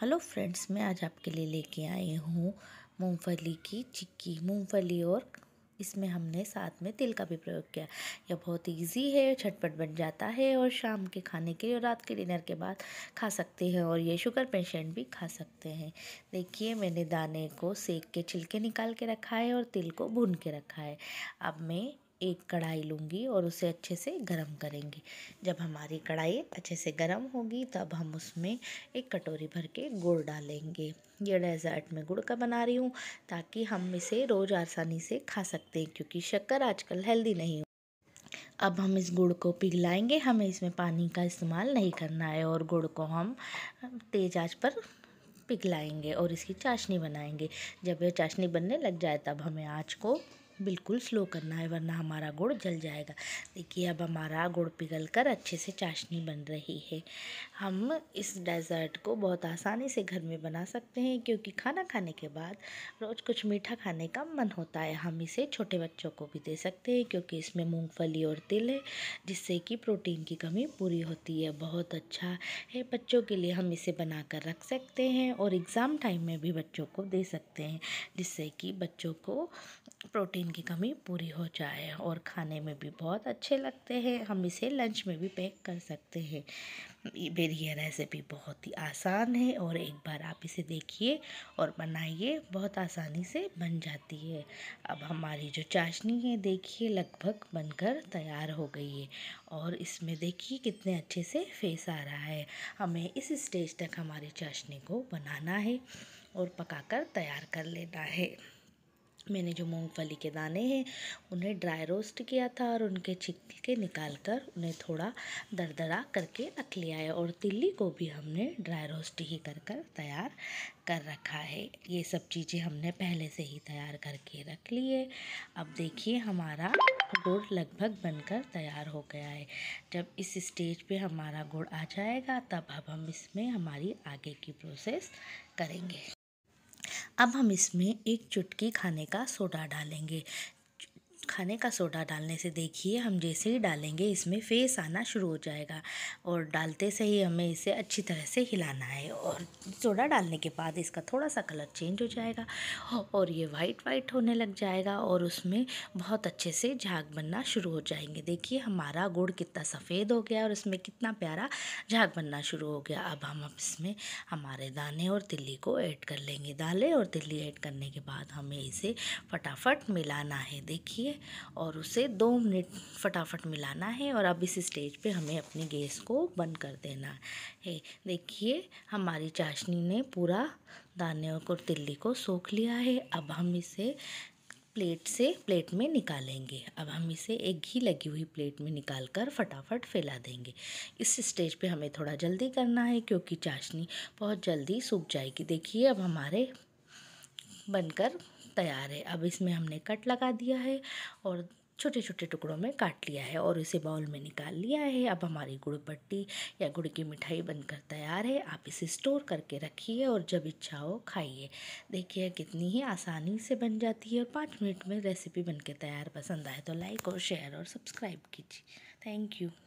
hello friends मैं आज आपके लिए लेके आई हूँ मूंगफली की चिक्की मूंगफली और इसमें हमने साथ में तिल का भी प्रयोग किया यह बहुत इजी है छटपट बन जाता है और शाम के खाने के और रात के डिनर के बाद खा सकते हैं और ये शुगर पेशेंट भी खा सकते हैं देखिए मैंने दाने को सेक के छिलके निकाल के रखा है और तिल को भून के रखा है अब मैं एक कढ़ाई लूँगी और उसे अच्छे से गर्म करेंगे जब हमारी कढ़ाई अच्छे से गर्म होगी तब हम उसमें एक कटोरी भर के गुड़ डालेंगे ये डेज़र्ट में गुड़ का बना रही हूँ ताकि हम इसे रोज़ आसानी से खा सकते हैं क्योंकि शक्कर आजकल हेल्दी नहीं अब हम इस गुड़ को पिघलाएंगे हमें इसमें पानी का इस्तेमाल नहीं करना है और गुड़ को हम तेज आँच पर पिघलाएंगे और इसकी चाशनी बनाएंगे जब यह चाशनी बनने लग जाए तब हमें आँच को बिल्कुल स्लो करना है वरना हमारा गुड़ जल जाएगा देखिए अब हमारा गुड़ पिघल कर अच्छे से चाशनी बन रही है हम इस डेज़र्ट को बहुत आसानी से घर में बना सकते हैं क्योंकि खाना खाने के बाद रोज़ कुछ मीठा खाने का मन होता है हम इसे छोटे बच्चों को भी दे सकते हैं क्योंकि इसमें मूँगफली और तिल है जिससे कि प्रोटीन की कमी पूरी होती है बहुत अच्छा है बच्चों के लिए हम इसे बना कर रख सकते हैं और एग्ज़ाम टाइम में भी बच्चों को दे सकते हैं जिससे कि बच्चों को प्रोटीन की कमी पूरी हो जाए और खाने में भी बहुत अच्छे लगते हैं हम इसे लंच में भी पैक कर सकते हैं मेरी यह रेसिपी बहुत ही आसान है और एक बार आप इसे देखिए और बनाइए बहुत आसानी से बन जाती है अब हमारी जो चाशनी है देखिए लगभग बनकर तैयार हो गई है और इसमें देखिए कितने अच्छे से फेस आ रहा है हमें इस स्टेज तक हमारी चाशनी को बनाना है और पकाकर तैयार कर लेना है मैंने जो मूंगफली के दाने हैं उन्हें ड्राई रोस्ट किया था और उनके छिलके निकाल कर उन्हें थोड़ा दरदरा करके रख लिया है और तिल्ली को भी हमने ड्राई रोस्ट ही कर कर तैयार कर रखा है ये सब चीज़ें हमने पहले से ही तैयार करके रख ली है अब देखिए हमारा गुड़ लगभग बनकर तैयार हो गया है जब इस स्टेज पे हमारा गुड़ आ जाएगा तब अब हम इसमें हमारी आगे की प्रोसेस करेंगे अब हम इसमें एक चुटकी खाने का सोडा डालेंगे खाने का सोडा डालने से देखिए हम जैसे ही डालेंगे इसमें फेस आना शुरू हो जाएगा और डालते से ही हमें इसे अच्छी तरह से हिलाना है और सोडा डालने के बाद इसका थोड़ा सा कलर चेंज हो जाएगा और ये वाइट वाइट होने लग जाएगा और उसमें बहुत अच्छे से झाग बनना शुरू हो जाएंगे देखिए हमारा गुड़ कितना सफ़ेद हो गया और इसमें कितना प्यारा झाग बनना शुरू हो गया अब हम इसमें हमारे दाने और तिल्ली को ऐड कर लेंगे दालें और तिल्ली ऐड करने के बाद हमें इसे फटाफट मिलाना है देखिए और उसे दो मिनट फटाफट मिलाना है और अब इस स्टेज पे हमें अपनी गैस को बंद कर देना है देखिए हमारी चाशनी ने पूरा दाने को तिल्ली को सोख लिया है अब हम इसे प्लेट से प्लेट में निकालेंगे अब हम इसे एक घी लगी हुई प्लेट में निकाल कर फटाफट फैला देंगे इस स्टेज पे हमें थोड़ा जल्दी करना है क्योंकि चाशनी बहुत जल्दी सूख जाएगी देखिए अब हमारे बनकर तैयार है अब इसमें हमने कट लगा दिया है और छोटे छोटे टुकड़ों में काट लिया है और इसे बाउल में निकाल लिया है अब हमारी गुड़ पट्टी या गुड़ की मिठाई बनकर तैयार है आप इसे स्टोर करके रखिए और जब इच्छा हो खाइए देखिए कितनी ही आसानी से बन जाती है और पाँच मिनट में रेसिपी बनके तैयार पसंद आए तो लाइक और शेयर और सब्सक्राइब कीजिए थैंक यू